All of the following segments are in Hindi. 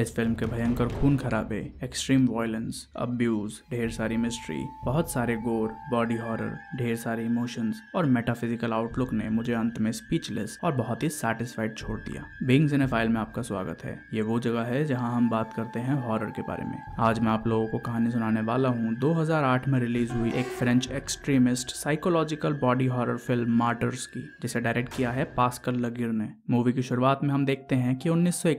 इस फिल्म के भयंकर खून खराबे एक्सट्रीम वायलेंस अब्यूज ढेर सारी मिस्ट्री बहुत सारे गोर बॉडी हॉरर ढेर सारे इमोशंस और मेटाफिजिकल आउटलुक ने मुझे अंत में स्पीचलेस और बहुत ही सेटिस्फाइड छोड़ दिया बींग्स इन फाइल में आपका स्वागत है ये वो जगह है जहाँ हम बात करते हैं हॉरर के बारे में आज मैं आप लोगों को कहानी सुनाने वाला हूँ दो में रिलीज हुई एक French extremist psychological body horror film Martyrs की जिसे डायरेक्ट किया है पास्कर लगीर ने मूवी की शुरुआत में हम देखते हैं कि उन्नीस में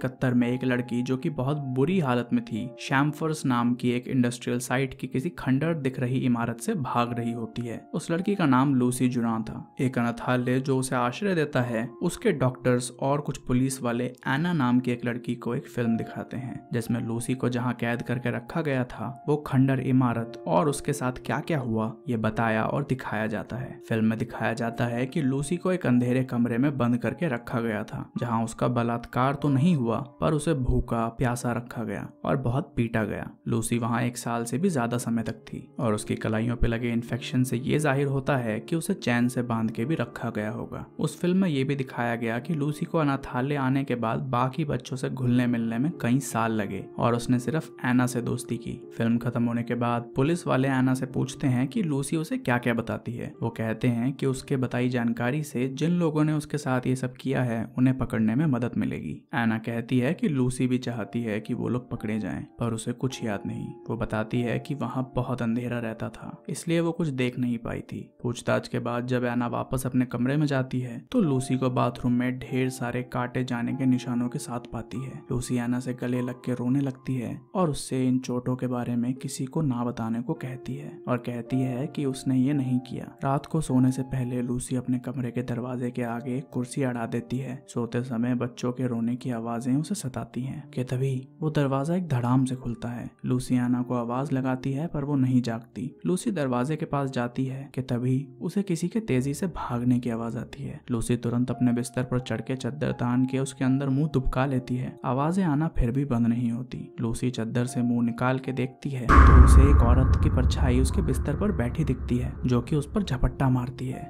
एक लड़की जो की की बहुत बुरी हालत में थी शैम्फर्स नाम की एक इंडस्ट्रियल साइट की किसी खंडर दिख रही इमारत से भाग रही होती है उस लड़की का नाम लूसी जुरा था एक अनाथालय जो उसे आश्रय देता है उसके डॉक्टर्स और कुछ पुलिस वाले एना नाम की एक लड़की को एक फिल्म दिखाते हैं जिसमें लूसी को जहाँ कैद करके रखा गया था वो खंडर इमारत और उसके साथ क्या क्या हुआ ये बताया और दिखाया जाता है फिल्म में दिखाया जाता है कि लूसी को एक अंधेरे कमरे में बंद करके रखा गया था जहाँ उसका बलात्कार तो नहीं हुआ पर उसे भूखा प्यासा रखा गया और बहुत पीटा गया लूसी वहां एक साल से भी ज्यादा समय तक थी और उसकी कलाइयों पे लगे इन्फेक्शन से ये जाहिर होता है कि उसे चैन से बांध के भी रखा गया होगा उस फिल्म में ये भी दिखाया गया कि लूसी को अनाथालय आने के बाद बाकी बच्चों से घुलने मिलने में कई साल लगे और उसने सिर्फ एना से दोस्ती की फिल्म खत्म होने के बाद पुलिस वाले एना से पूछते हैं कि लूसी उसे क्या क्या बताती है वो कहते हैं कि उसके बताई जानकारी से जिन लोगों ने उसके साथ ये सब किया है उन्हें पकड़ने में मदद मिलेगी एना कहती है कि लूसी भी चाह चाहती है कि वो लोग पकड़े जाएं पर उसे कुछ याद नहीं वो बताती है कि वहां बहुत अंधेरा रहता था इसलिए वो कुछ देख नहीं पाई थी पूछताछ के बाद जब एना वापस अपने कमरे में जाती है तो लूसी को बाथरूम में ढेर सारे काटे जाने के निशानों के साथ पाती है लूसी एना से गले लग के रोने लगती है और उससे इन चोटों के बारे में किसी को ना बताने को कहती है और कहती है कि उसने ये नहीं किया रात को सोने से पहले लूसी अपने कमरे के दरवाजे के आगे कुर्सी अड़ा देती है सोते समय बच्चों के रोने की आवाजें उसे सताती हैं तभी वो दरवाजा एक धड़ाम से खुलता है लूसी आना को आवाज लगाती है पर वो नहीं जागती लूसी दरवाजे के पास जाती है कि तभी उसे किसी के तेजी से भागने की आवाज आती है लूसी तुरंत अपने बिस्तर पर चढ़ के चद्दर तान के उसके अंदर मुंह दुबका लेती है आवाजें आना फिर भी बंद नहीं होती लूसी चद्दर से मुंह निकाल के देखती है तो उसे एक औरत की परछाई उसके बिस्तर पर बैठी दिखती है जो कि उस पर झपट्टा मारती है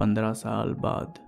पंद्रह साल बाद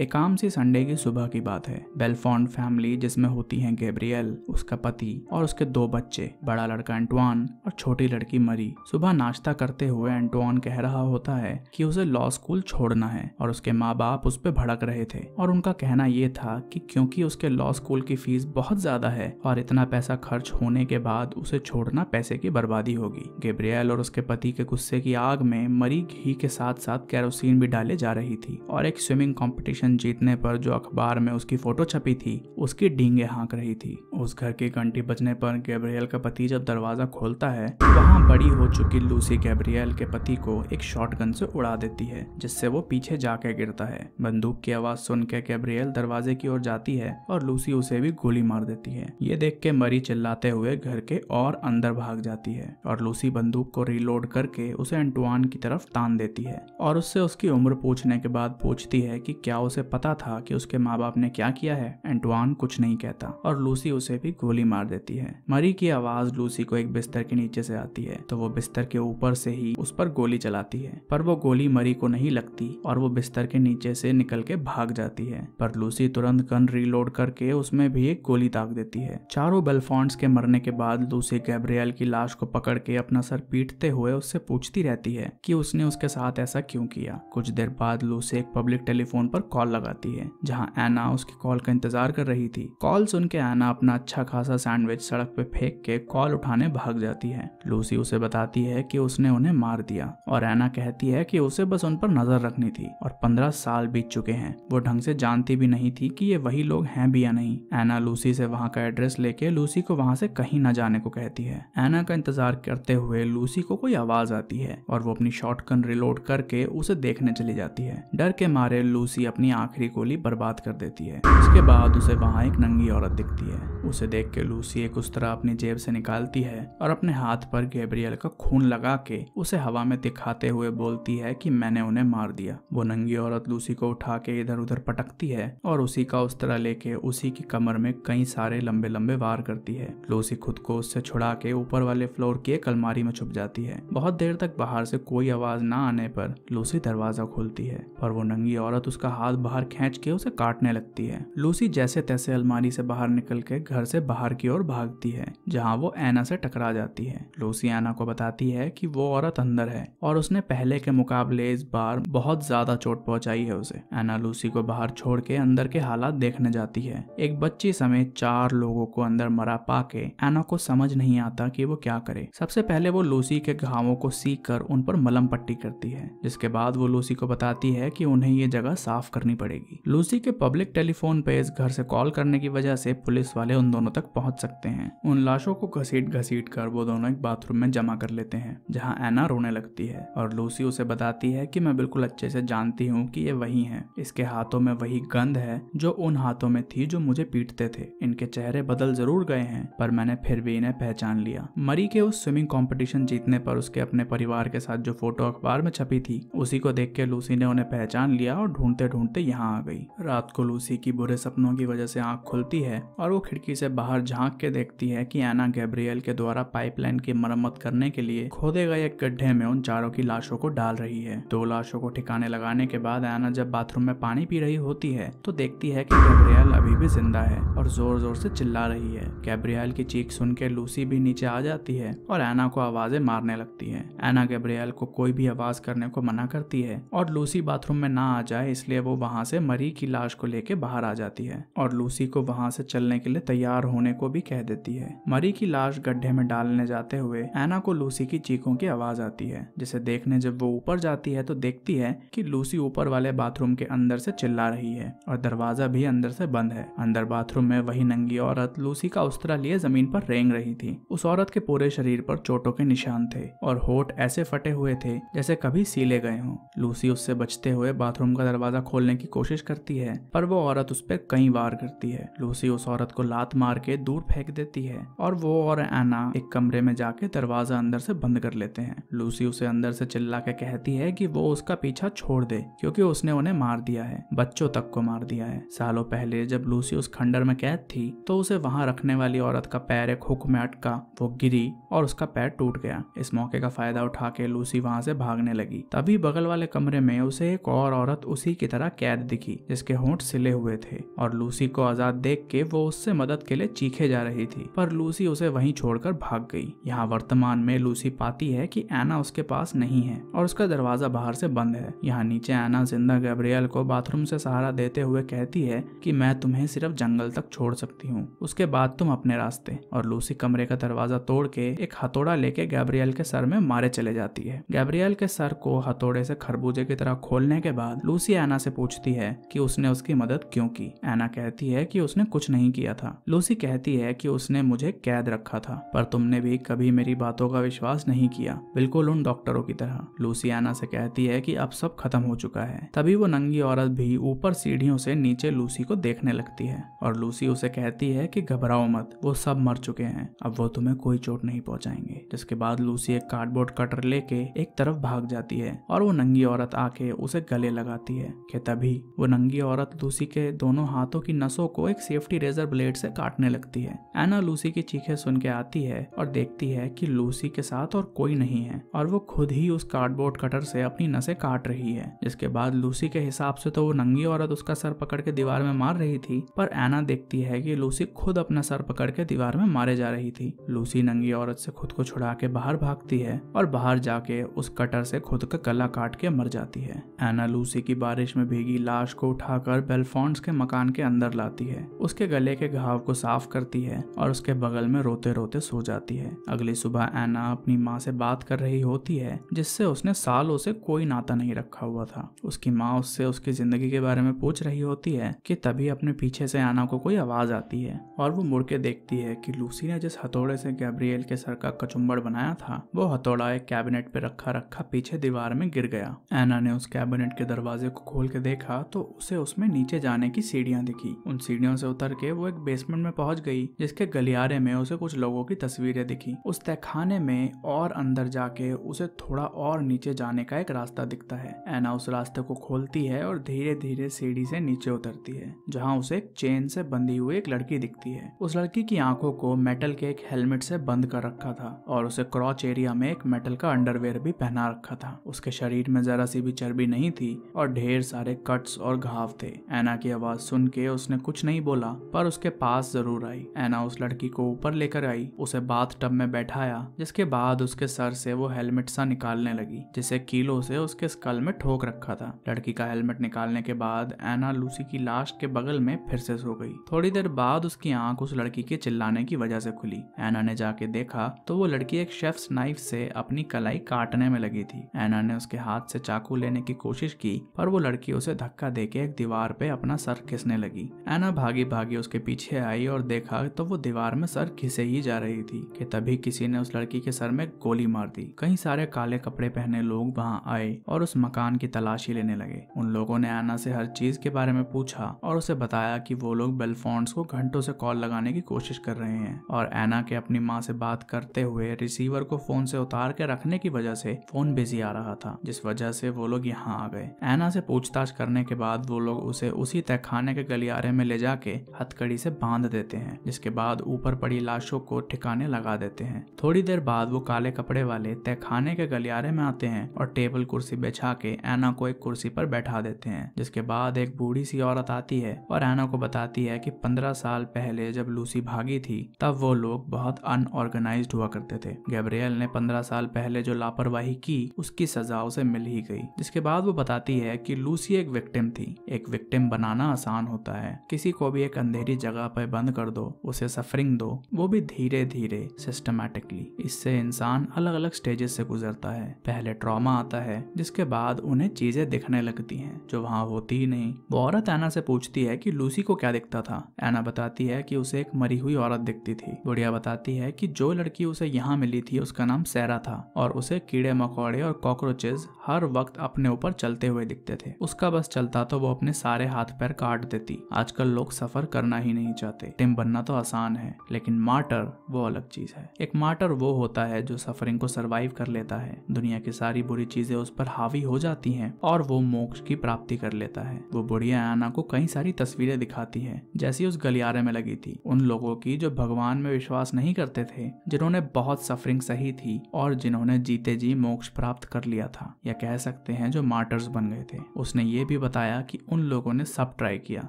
एक आम सी संडे की सुबह की बात है बेलफॉन्ड फैमिली जिसमें होती हैं गैब्रियल उसका पति और उसके दो बच्चे बड़ा लड़का एंटवान और छोटी लड़की मरी सुबह नाश्ता करते हुए एंटवान कह रहा होता है कि उसे लॉ स्कूल छोड़ना है और उसके माँ बाप उस पर भड़क रहे थे और उनका कहना ये था कि क्योंकि उसके लॉ स्कूल की फीस बहुत ज्यादा है और इतना पैसा खर्च होने के बाद उसे छोड़ना पैसे की बर्बादी होगी गैब्रियल और उसके पति के गुस्से की आग में मरी घी के साथ साथ कैरोसिन भी डाले जा रही थी और एक स्विमिंग कॉम्पिटिशन इलेक्शन जीतने पर जो अखबार में उसकी फोटो छपी थी उसकी डींगे हाँक रही थी उस घर की घंटी बजने पर गैब्रियल का पति जब दरवाजा खोलता है वहाँ बड़ी हो चुकी लूसी गैब्रियल के पति को एक शॉटगन से उड़ा देती है जिससे वो पीछे जाके गिरता है बंदूक की आवाज सुन के गैब्रियल दरवाजे की ओर जाती है और लूसी उसे भी गोली मार देती है ये देख के मरी चिल्लाते हुए घर के और अंदर भाग जाती है और लूसी बंदूक को रिलोड करके उसे एंटुआन की तरफ तान देती है और उससे उसकी उम्र पूछने के बाद पूछती है कि क्या उस उसे पता था कि उसके माँ बाप ने क्या किया है एंटवान कुछ नहीं कहता और लूसी उसे भी गोली मार देती है मरी की आवाज लूसी को एक बिस्तर के नीचे से आती है तो वो बिस्तर के ऊपर से ही उस पर गोली चलाती है पर वो गोली मरी को नहीं लगती और वो बिस्तर के नीचे से निकल के भाग जाती है पर लूसी तुरंत गन रीलोड करके उसमें भी एक गोली दाग देती है चारों बेलफॉन्ट्स के मरने के बाद लूसी गैब्रियल की लाश को पकड़ के अपना सर पीटते हुए उससे पूछती रहती है कि उसने उसके साथ ऐसा क्यों किया कुछ देर बाद लूसी एक पब्लिक टेलीफोन पर कॉल कॉल लगाती है जहाँ एना उसकी कॉल का इंतजार कर रही थी कॉल सुन के एना अपना अच्छा खासा सैंडविच सड़क पे फेंक के कॉल उठाने भाग जाती है लूसी उसे बताती है कि उसने उन्हें मार दिया और एना कहती है कि उसे बस उन पर नजर रखनी थी और पंद्रह साल बीत चुके हैं वो ढंग से जानती भी नहीं थी कि ये वही लोग हैं भी या नहीं एना लूसी से वहाँ का एड्रेस लेके लूसी को वहाँ से कहीं न जाने को कहती है एना का इंतजार करते हुए लूसी को कोई आवाज आती है और वो अपनी शॉटगन रिलोड करके उसे देखने चली जाती है डर के मारे लूसी अपनी आखिरी गोली बर्बाद कर देती है उसके बाद उसे वहाँ एक नंगी औरत दिखती है उसे देख के लूसी एक उस तरह अपनी जेब से निकालती है और अपने हाथ पर गैब्रियल का खून लगा के उसे हवा में दिखाते हुए बोलती है कि मैंने उन्हें मार दिया वो नंगी औरत लूसी को उठा के इधर उधर पटकती है और उसी का उस तरह लेके उसी की कमर में कई सारे लंबे लंबे वार करती है लूसी खुद को उससे छुड़ा के ऊपर वाले फ्लोर की एक अलमारी में छुप जाती है बहुत देर तक बाहर से कोई आवाज ना आने पर लूसी दरवाजा खोलती है पर वो नंगी औरत उसका हाथ बाहर खींच के उसे काटने लगती है लूसी जैसे तैसे अलमारी से बाहर निकल के घर से बाहर की ओर भागती है जहाँ वो एना से टकरा जाती है लूसी एना को बताती है की वो औरत अंदर है और उसने पहले के मुकाबले इस बार बहुत ज्यादा चोट पहुँचाई है उसे एना लूसी को बाहर छोड़ के अंदर के हालात देखने जाती है एक बच्ची समेत चार लोगों को अंदर मरा पा के एना को समझ नहीं आता कि वो क्या करे सबसे पहले वो लूसी के घावों को सीख कर उन पर मलम पट्टी करती है जिसके बाद वो लूसी को बताती है कि उन्हें ये जगह साफ करनी करनी पड़ेगी लूसी के पब्लिक टेलीफोन पे इस घर से कॉल करने की वजह से पुलिस वाले उन दोनों तक पहुंच सकते हैं उन लाशों को घसीट घसीट कर वो दोनों एक बाथरूम में जमा कर लेते हैं जहाँ एना रोने लगती है और लूसी उसे बताती है की मैं बिल्कुल अच्छे से जानती हूँ की ये वही है इसके हाथों में वही गंध है जो उन हाथों में थी जो मुझे पीटते थे इनके चेहरे बदल जरूर गए हैं पर मैंने फिर भी इन्हें पहचान लिया मरी के उस स्विमिंग कंपटीशन जीतने पर उसके अपने परिवार के साथ जो फोटो अखबार में छपी थी उसी को देख के लूसी ने उन्हें पहचान लिया और ढूंढते ढूंढते बनते यहाँ आ गई रात को लूसी की बुरे सपनों की वजह से आंख खुलती है और वो खिड़की से बाहर झांक के देखती है कि एना गैब्रियल के द्वारा पाइपलाइन की मरम्मत करने के लिए खोदे गए एक गड्ढे में उन चारों की लाशों को डाल रही है दो लाशों को ठिकाने लगाने के बाद एना जब बाथरूम में पानी पी रही होती है तो देखती है की गैब्रियल अभी भी जिंदा है और जोर जोर से चिल्ला रही है गैब्रियल की चीख सुन के लूसी भी नीचे आ जाती है और एना को आवाजें मारने लगती है एना गैब्रियल को कोई भी आवाज करने को मना करती है और लूसी बाथरूम में ना आ जाए इसलिए वो वहाँ से मरी की लाश को लेके बाहर आ जाती है और लूसी को वहाँ से चलने के लिए तैयार होने को भी कह देती है मरी की लाश गड्ढे में डालने जाते हुए एना को लूसी की चीखों की आवाज आती है जिसे देखने जब वो ऊपर जाती है तो देखती है कि लूसी ऊपर वाले बाथरूम के अंदर से चिल्ला रही है और दरवाजा भी अंदर से बंद है अंदर बाथरूम में वही नंगी औरत लूसी का उस्तरा लिए जमीन पर रेंग रही थी उस औरत के पूरे शरीर पर चोटों के निशान थे और होठ ऐसे फटे हुए थे जैसे कभी सीले गए हों लूसी उससे बचते हुए बाथरूम का दरवाजा खोलने निकालने की कोशिश करती है पर वो औरत उस पर कई वार करती है लूसी उस औरत को लात मार के दूर फेंक देती है और वो और एना एक कमरे में जाके दरवाजा अंदर से बंद कर लेते हैं लूसी उसे अंदर से चिल्ला के कहती है कि वो उसका पीछा छोड़ दे क्योंकि उसने उन्हें मार दिया है बच्चों तक को मार दिया है सालों पहले जब लूसी उस खंडर में कैद थी तो उसे वहां रखने वाली औरत का पैर एक हुक में अटका वो गिरी और उसका पैर टूट गया इस मौके का फायदा उठा के लूसी वहां से भागने लगी तभी बगल वाले कमरे में उसे एक और औरत उसी की तरह कैद दिखी जिसके होंठ सिले हुए थे और लूसी को आजाद देख के वो उससे मदद के लिए चीखे जा रही थी पर लूसी उसे वहीं छोड़कर भाग गई यहाँ वर्तमान में लूसी पाती है कि एना उसके पास नहीं है और उसका दरवाजा बाहर से बंद है यहाँ नीचे एना जिंदा गैब्रियल को बाथरूम से सहारा देते हुए कहती है कि मैं तुम्हें सिर्फ जंगल तक छोड़ सकती हूँ उसके बाद तुम अपने रास्ते और लूसी कमरे का दरवाजा तोड़ के एक हथौड़ा लेके गैब्रियल के सर में मारे चले जाती है गैब्रियल के सर को हथौड़े से खरबूजे की तरह खोलने के बाद लूसी एना से पूछ पूछती है कि उसने उसकी मदद क्यों की एना कहती है कि उसने कुछ नहीं किया था लूसी कहती है कि उसने मुझे कैद रखा था पर तुमने भी कभी मेरी बातों का विश्वास नहीं किया बिल्कुल उन डॉक्टरों की तरह लूसी एना से कहती है की अब सब खत्म हो चुका है तभी वो नंगी औरत भी ऊपर सीढ़ियों से नीचे लूसी को देखने लगती है और लूसी उसे कहती है की घबराओ मत वो सब मर चुके हैं अब वो तुम्हें कोई चोट नहीं पहुंचाएंगे जिसके बाद लूसी एक कार्डबोर्ड कटर लेके एक तरफ भाग जाती है और वो नंगी औरत आके उसे गले लगाती है कि तभी भी वो नंगी औरत लूसी के दोनों हाथों की नसों को एक सेफ्टी रेजर ब्लेड से काटने लगती है एना लूसी की चीखें सुन के आती है और देखती है कि लूसी के साथ और कोई नहीं है और वो खुद ही उस कार्डबोर्ड कटर से अपनी नसें काट रही है जिसके बाद लूसी के हिसाब से तो वो नंगी औरत उसका सर पकड़ के दीवार में मार रही थी पर एना देखती है की लूसी खुद अपना सर पकड़ के दीवार में मारे जा रही थी लूसी नंगी औरत से खुद को छुड़ा के बाहर भागती है और बाहर जाके उस कटर से खुद का गला काट के मर जाती है एना लूसी की बारिश में भीगी की लाश को उठाकर बेलफॉन्स के मकान के अंदर लाती है उसके गले के घाव को साफ करती है और उसके बगल में रोते रोते सो जाती है अगली सुबह एना अपनी माँ से बात कर रही होती है जिससे उसने सालों से कोई नाता नहीं रखा हुआ था उसकी माँ उससे उसकी जिंदगी के बारे में पूछ रही होती है कि तभी अपने पीछे से एना को कोई आवाज आती है और वो मुड़ के देखती है कि लूसी ने जिस हथौड़े से गैब्रियल के सर का कचुम्बर बनाया था वो हथौड़ा एक कैबिनेट पे रखा रखा पीछे दीवार में गिर गया एना ने उस कैबिनेट के दरवाजे को खोल के देख देखा तो उसे उसमें नीचे जाने की सीढ़ियां दिखी उन सीढ़ियों से उतर के वो एक बेसमेंट में पहुंच गई जिसके गलियारे में उसे कुछ लोगों की तस्वीरें दिखी उस तहखाने में और अंदर जाके उसे थोड़ा और नीचे जाने का एक रास्ता दिखता है एना उस रास्ते को खोलती है और धीरे धीरे सीढ़ी से नीचे उतरती है जहाँ उसे एक चेन से बंधी हुई एक लड़की दिखती है उस लड़की की आंखों को मेटल के एक हेलमेट से बंद कर रखा था और उसे क्रॉच एरिया में एक मेटल का अंडरवेयर भी पहना रखा था उसके शरीर में जरा सी भी चर्बी नहीं थी और ढेर सारे कट्स और घाव थे एना की आवाज सुन के उसने कुछ नहीं बोला पर उसके पास जरूर आई एना उस लड़की को ऊपर लेकर आई उसे बाथ टब में बैठाया जिसके बाद उसके सर से वो हेलमेट सा निकालने लगी जिसे कीलो से उसके स्कल में ठोक रखा था लड़की का हेलमेट निकालने के बाद एना लूसी की लाश के बगल में फिर से सो गई थोड़ी देर बाद उसकी आंख उस लड़की के चिल्लाने की वजह से खुली एना ने जाके देखा तो वो लड़की एक शेफ्स नाइफ से अपनी कलाई काटने में लगी थी एना ने उसके हाथ से चाकू लेने की कोशिश की पर वो लड़की उसे उसे धक्का देके एक दीवार पे अपना सर खिसने लगी एना भागी भागी उसके पीछे आई और देखा तो वो दीवार में सर खिसे ही जा रही थी कि तभी किसी ने उस लड़की के सर में गोली मार दी कई सारे काले कपड़े पहने लोग वहाँ आए और उस मकान की तलाशी लेने लगे उन लोगों ने एना से हर चीज के बारे में पूछा और उसे बताया की वो लोग बेलफोन्स को घंटों से कॉल लगाने की कोशिश कर रहे हैं और एना के अपनी माँ से बात करते हुए रिसीवर को फोन से उतार के रखने की वजह से फोन बिजी आ रहा था जिस वजह से वो लोग यहाँ आ गए एना से पूछताछ करने के बाद वो लोग उसे उसी तय खाने के गलियारे में ले जाके हथकड़ी से बांध देते हैं जिसके बाद ऊपर पड़ी लाशों को ठिकाने लगा देते हैं थोड़ी देर बाद वो काले कपड़े वाले तय खाने के गलियारे में आते हैं और टेबल कुर्सी बिछा के एना को एक कुर्सी पर बैठा देते हैं जिसके बाद एक बूढ़ी सी औरत आती है और एना को बताती है की पंद्रह साल पहले जब लूसी भागी थी तब वो लोग बहुत अनऑर्गेनाइज हुआ करते थे गैब्रियल ने पंद्रह साल पहले जो लापरवाही की उसकी सजा उसे मिल ही गई जिसके बाद वो बताती है कि लूसी एक विक्टिम थी एक विक्टिम बनाना आसान होता है किसी को भी एक अंधेरी जगह पर बंद कर दो उसे सफरिंग दो वो भी धीरे धीरे सिस्टमेटिकली इससे इंसान अलग अलग स्टेजेस से गुजरता है पहले ट्रॉमा आता है जिसके बाद उन्हें चीजें दिखने लगती हैं जो वहाँ होती ही नहीं वो औरत एना से पूछती है कि लूसी को क्या दिखता था एना बताती है कि उसे एक मरी हुई औरत दिखती थी बुढ़िया बताती है कि जो लड़की उसे यहाँ मिली थी उसका नाम सैरा था और उसे कीड़े मकोड़े और कॉकरोचेज हर वक्त अपने ऊपर चलते हुए दिखते थे उसका बस बस चलता तो वो अपने सारे हाथ पैर काट देती आजकल लोग सफर करना ही नहीं चाहते टिम बनना तो आसान है लेकिन मार्टर वो अलग चीज है एक मार्टर वो होता है जो सफरिंग को सरवाइव कर लेता है दुनिया की सारी बुरी चीजें उस पर हावी हो जाती है और वो मोक्ष की प्राप्ति कर लेता है वो बुढ़िया आना को कई सारी तस्वीरें दिखाती है जैसी उस गलियारे में लगी थी उन लोगों की जो भगवान में विश्वास नहीं करते थे जिन्होंने बहुत सफरिंग सही थी और जिन्होंने जीते जी मोक्ष प्राप्त कर लिया था या कह सकते हैं जो मार्टर्स बन गए थे उसने ये भी भी बताया कि उन लोगों ने सब ट्राई किया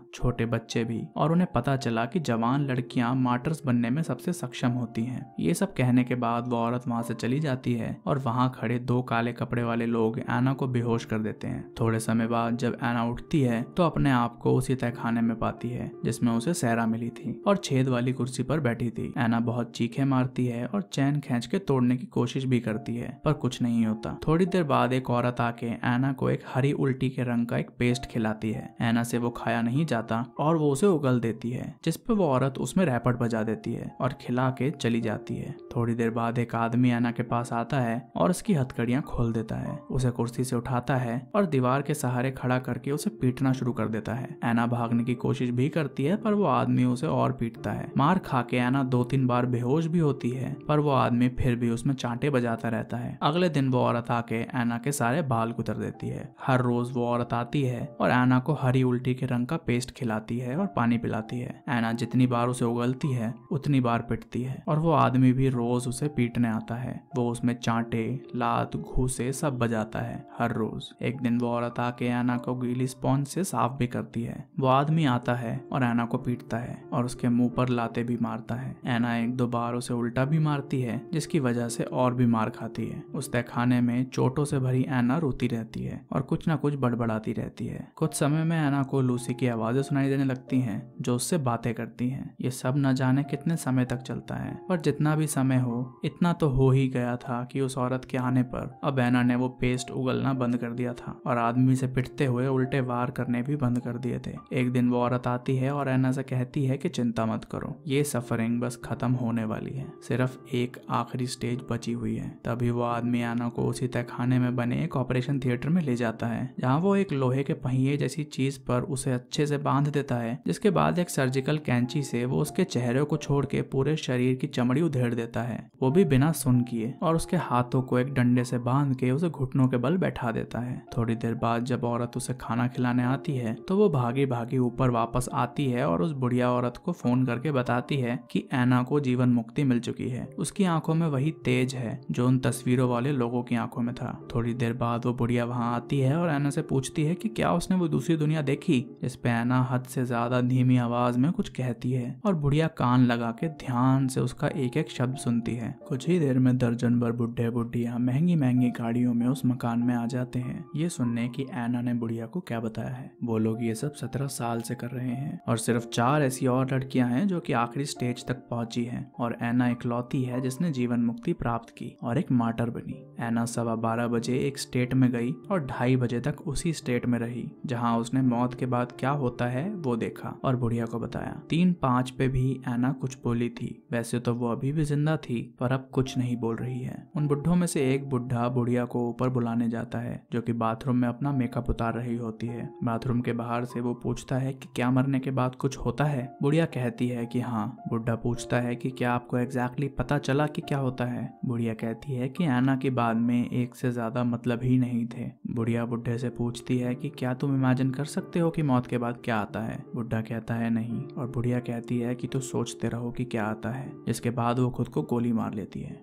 छोटे बच्चे भी और उन्हें पता चला कि जवान लड़कियां मार्टर्स बनने में सबसे सक्षम होती हैं ये सब कहने के बाद वो औरत वहां से चली जाती है और वहां खड़े दो काले कपड़े वाले लोग एना को बेहोश कर देते हैं थोड़े समय बाद जब एना उठती है तो अपने आप को उसी तहखाने में पाती है जिसमे उसे सहरा मिली थी और छेद वाली कुर्सी पर बैठी थी एना बहुत चीखे मारती है और चैन खेच के तोड़ने की कोशिश भी करती है पर कुछ नहीं होता थोड़ी देर बाद एक औरत आके एना को एक हरी उल्टी के रंग का एक पेस्ट खिलाती है ऐना से वो खाया नहीं जाता और वो उसे उगल देती है जिसपे वो औरत उसमें रैपट बजा देती है और खिला के चली जाती है थोड़ी देर बाद एक आदमी ऐना के पास आता है और उसकी हथकड़ियां खोल देता है उसे कुर्सी से उठाता है और दीवार के सहारे खड़ा करके उसे पीटना शुरू कर देता है ऐना भागने की कोशिश भी करती है पर वो आदमी उसे और पीटता है मार खा के ऐना दो तीन बार बेहोश भी होती है पर वो आदमी फिर भी उसमें चांटे बजाता रहता है अगले दिन वो औरत आके ऐना के सारे बाल कुतर देती है हर रोज वो औरत आती जाती है और एना को हरी उल्टी के रंग का पेस्ट खिलाती है और पानी पिलाती है एना जितनी बार उसे उगलती है उतनी बार पिटती है और वो आदमी भी रोज उसे पीटने आता है वो उसमें चांटे लात घूसे सब बजाता है हर रोज एक दिन वो औरत आके एना को गीली स्पॉन्ज से साफ भी करती है वो आदमी आता है और एना को पीटता है और उसके मुंह पर लाते भी मारता है एना एक दो बार उसे उल्टा भी मारती है जिसकी वजह से और भी मार खाती है उस तहखाने में चोटों से भरी एना रोती रहती है और कुछ ना कुछ बड़बड़ाती रहती रहती है कुछ समय में एना को लूसी की आवाजें सुनाई देने लगती हैं जो उससे बातें करती हैं ये सब न जाने कितने समय तक चलता है पर जितना भी समय हो इतना तो हो ही गया था कि उस औरत के आने पर अब एना ने वो पेस्ट उगलना बंद कर दिया था और आदमी से पिटते हुए उल्टे वार करने भी बंद कर दिए थे एक दिन वो औरत आती है और एना से कहती है कि चिंता मत करो ये सफरिंग बस खत्म होने वाली है सिर्फ एक आखिरी स्टेज बची हुई है तभी वो आदमी एना को उसी तहखाने में बने एक ऑपरेशन थिएटर में ले जाता है जहाँ वो एक लोहे लोहे के पहिए जैसी चीज पर उसे अच्छे से बांध देता है जिसके बाद एक सर्जिकल कैंची से वो उसके चेहरे को छोड़ के पूरे शरीर की चमड़ी उधेड़ देता है वो भी बिना सुन किए और उसके हाथों को एक डंडे से बांध के उसे घुटनों के बल बैठा देता है थोड़ी देर बाद जब औरत उसे खाना खिलाने आती है तो वो भागी भागी ऊपर वापस आती है और उस बुढ़िया औरत को फोन करके बताती है कि एना को जीवन मुक्ति मिल चुकी है उसकी आंखों में वही तेज है जो उन तस्वीरों वाले लोगों की आंखों में था थोड़ी देर बाद वो बुढ़िया वहाँ आती है और एना से पूछती है कि क्या उसने वो दूसरी दुनिया देखी पे ऐना हद से ज्यादा धीमी आवाज में कुछ कहती है और बुढ़िया कान लगा के ध्यान से उसका एक एक शब्द सुनती है कुछ ही देर में दर्जन भर बुढ़े बुढ़िया महंगी महंगी गाड़ियों में उस मकान में आ जाते हैं ये सुनने की ऐना ने बुढ़िया को क्या बताया है वो लोग ये सब सत्रह साल से कर रहे हैं और सिर्फ चार ऐसी और लड़कियां हैं जो कि आखिरी स्टेज तक पहुंची हैं और ऐना इकलौती है जिसने जीवन मुक्ति प्राप्त की और एक मार्टर बनी ऐना सवा बारह बजे एक स्टेट में गई और ढाई बजे तक उसी स्टेट में में रही जहां उसने मौत के बाद क्या होता है वो देखा और बुढ़िया को बताया तीन पाँच पे भी एना कुछ बोली थी वैसे तो वो अभी भी जिंदा थी पर अब कुछ नहीं बोल रही है उन बुढ़ों में से एक बुढ़ा बुढ़िया को ऊपर बुलाने जाता है जो की बाथरूम में अपना मेकअप उतार रही होती है बाथरूम के बाहर से वो पूछता है की क्या मरने के बाद कुछ होता है बुढ़िया कहती है की हाँ बुढ़ा पूछता है की क्या आपको एग्जैक्टली पता चला की क्या होता है बुढ़िया कहती है की एना के बाद में एक से ज्यादा मतलब ही नहीं थे बुढ़िया बुढ़े से पूछती है कि क्या तुम इमेजिन कर सकते हो कि मौत के बाद क्या आता है बुढ़ा कहता है नहीं और बुढ़िया कहती है कि तू सोचते रहो कि क्या आता है जिसके बाद वो खुद को गोली मार लेती है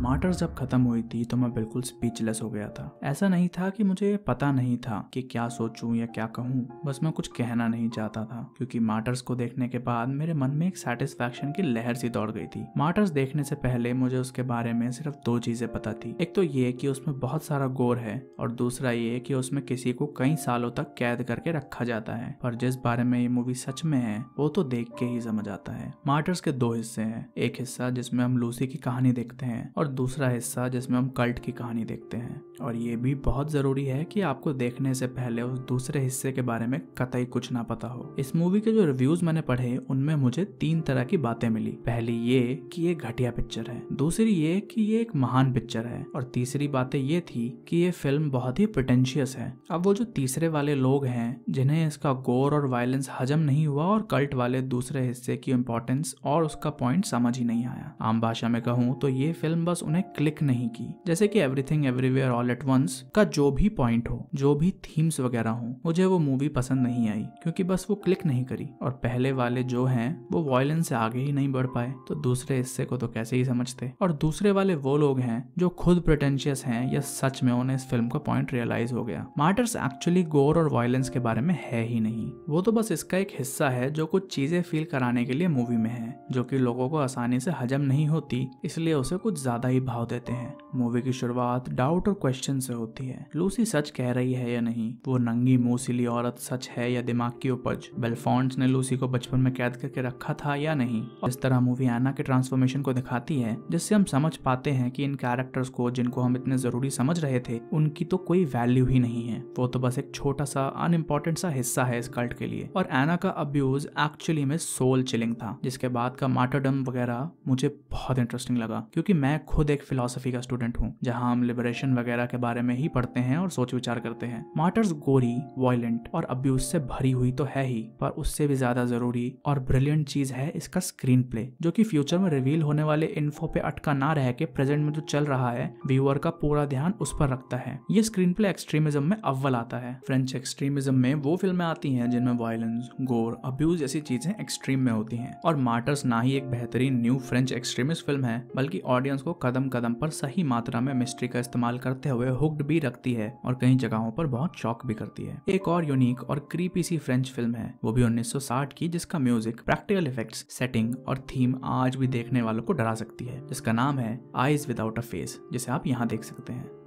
मार्टर जब खत्म हुई थी तो मैं बिल्कुल स्पीचलेस हो गया था ऐसा नहीं था कि मुझे पता नहीं था कि क्या सोचूं या क्या कहूं बस मैं कुछ कहना नहीं चाहता था क्योंकि मार्टर्स को देखने के बाद मेरे मन में एक सेटिस्फेक्शन की लहर सी दौड़ गई थी मार्टर्स देखने से पहले मुझे उसके बारे में सिर्फ दो चीजें पता थी एक तो ये कि उसमें बहुत सारा गोर है और दूसरा ये कि उसमें किसी को कई सालों तक कैद करके रखा जाता है पर जिस बारे में ये मूवी सच में है वो तो देख के ही समझ आता है मार्टर्स के दो हिस्से हैं एक हिस्सा जिसमें हम लूसी की कहानी देखते हैं और और दूसरा हिस्सा जिसमें हम कल्ट की कहानी देखते हैं और ये भी बहुत ज़रूरी है कि आपको देखने से पहले उस दूसरे हिस्से के बारे में कतई कुछ ना पता हो इस मूवी के जो रिव्यूज मैंने पढ़े उनमें मुझे तीन तरह की बातें मिली पहली ये कि ये घटिया पिक्चर है दूसरी ये कि ये एक महान पिक्चर है और तीसरी बातें ये थी कि ये फिल्म बहुत ही पोटेंशियस है अब वो जो तीसरे वाले लोग हैं जिन्हें इसका गोर और वायलेंस हजम नहीं हुआ और कल्ट वाले दूसरे हिस्से की इम्पोर्टेंस और उसका पॉइंट समझ ही नहीं आया आम भाषा में कहूँ तो ये फिल्म बस बस उन्हें क्लिक नहीं की जैसे कि Everything Everywhere All at Once का जो भी पॉइंट हो जो भी थीम्स वगैरह हो मुझे वो मूवी पसंद नहीं आई क्योंकि बस वो क्लिक नहीं करी और पहले वाले जो है वो वॉयलेंस से आगे ही नहीं बढ़ पाए तो दूसरे हिस्से को तो कैसे ही समझते और दूसरे वाले वो लोग हैं जो खुद प्रोटेंशियस हैं या सच में उन्हें इस फिल्म का पॉइंट रियलाइज हो गया मार्टर्स एक्चुअली गोर और वायलेंस के बारे में है ही नहीं वो तो बस इसका एक हिस्सा है जो कुछ चीजें फील कराने के लिए मूवी में है जो कि लोगों को आसानी से हजम नहीं होती इसलिए उसे कुछ ज्यादा ज़्यादा ही भाव देते हैं मूवी की शुरुआत डाउट और क्वेश्चन से होती है लूसी सच कह रही है या नहीं वो नंगी मोसिली औरत सच है या दिमाग की उपज बेलफॉन्ट ने लूसी को बचपन में कैद करके रखा था या नहीं और इस तरह मूवी एना के ट्रांसफॉर्मेशन को दिखाती है जिससे हम समझ पाते हैं कि इन कैरेक्टर्स को जिनको हम इतने जरूरी समझ रहे थे उनकी तो कोई वैल्यू ही नहीं है वो तो बस एक छोटा सा अनइम्पोर्टेंट सा हिस्सा है इस कल्ट के लिए और एना का अब्यूज एक्चुअली में सोल चिलिंग था जिसके बाद का मार्टरडम वगैरह मुझे बहुत इंटरेस्टिंग लगा क्योंकि मैं खुद खुद एक फिलोसफी का स्टूडेंट हूँ जहाँ हम लिबरेशन वगैरह के बारे में ही पढ़ते हैं और सोच विचार करते हैं मार्टर्स गोरी वायलेंट और अब्यूज से भरी हुई तो है ही पर उससे भी ज्यादा जरूरी और ब्रिलियंट चीज है इसका स्क्रीन प्ले जो की फ्यूचर में रिवील होने वाले इन्फो पे अटका ना रह के प्रेजेंट में जो चल रहा है व्यूअर का पूरा ध्यान उस पर रखता है ये स्क्रीन प्ले एक्सट्रीमिज्म में अव्वल आता है फ्रेंच एक्सट्रीमिज्म में वो फिल्में आती हैं जिनमें वायलेंस गोर अब्यूज जैसी चीजें एक्सट्रीम में होती हैं और मार्टर्स ना ही एक बेहतरीन न्यू फ्रेंच एक्सट्रीमिस्ट फिल्म है बल्कि ऑडियंस को कदम कदम पर सही मात्रा में मिस्ट्री का इस्तेमाल करते हुए हुक्ड भी रखती है और कई जगहों पर बहुत शौक भी करती है एक और यूनिक और क्रीपी सी फ्रेंच फिल्म है वो भी 1960 की जिसका म्यूजिक प्रैक्टिकल इफेक्ट्स सेटिंग और थीम आज भी देखने वालों को डरा सकती है जिसका नाम है आईज विदाउट अ फेस जिसे आप यहाँ देख सकते हैं